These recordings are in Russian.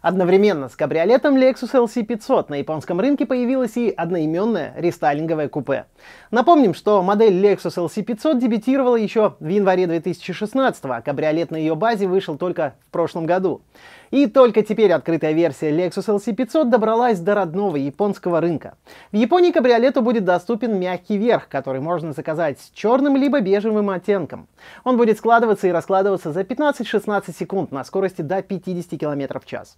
Одновременно с кабриолетом Lexus LC500 на японском рынке появилась и одноименная рестайлинговая купе. Напомним, что модель Lexus LC500 дебютировала еще в январе 2016, а кабриолет на ее базе вышел только в прошлом году. И только теперь открытая версия Lexus LC500 добралась до родного японского рынка. В Японии кабриолету будет доступен мягкий верх, который можно заказать с черным либо бежевым оттенком. Он будет складываться и раскладываться за 15-16 секунд на скорости до 50 км в час.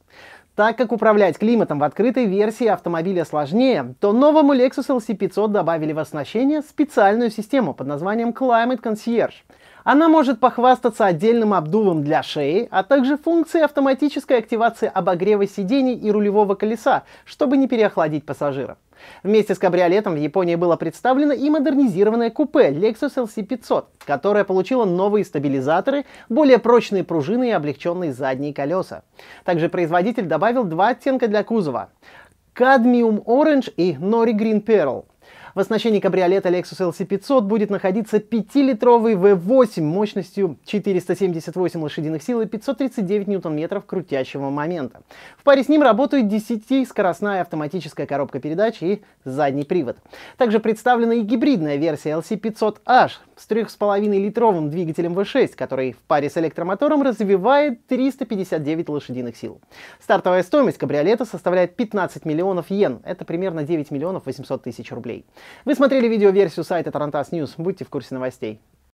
Так как управлять климатом в открытой версии автомобиля сложнее, то новому Lexus LC500 добавили в оснащение специальную систему под названием Climate Concierge – она может похвастаться отдельным обдувом для шеи, а также функцией автоматической активации обогрева сидений и рулевого колеса, чтобы не переохладить пассажира. Вместе с кабриолетом в Японии было представлено и модернизированное купе Lexus LC500, которое получило новые стабилизаторы, более прочные пружины и облегченные задние колеса. Также производитель добавил два оттенка для кузова – кадмиум оранж и нори грин перл. В оснащении кабриолета Lexus LC500 будет находиться 5-литровый V8 мощностью 478 лошадиных сил и 539 ньютон-метров крутящего момента. В паре с ним работают 10-скоростная автоматическая коробка передач и задний привод. Также представлена и гибридная версия LC500H с 3,5-литровым двигателем V6, который в паре с электромотором развивает 359 лошадиных сил. Стартовая стоимость кабриолета составляет 15 миллионов йен, это примерно 9 миллионов 800 тысяч рублей. Вы смотрели видеоверсию сайта Тарантас News, будьте в курсе новостей.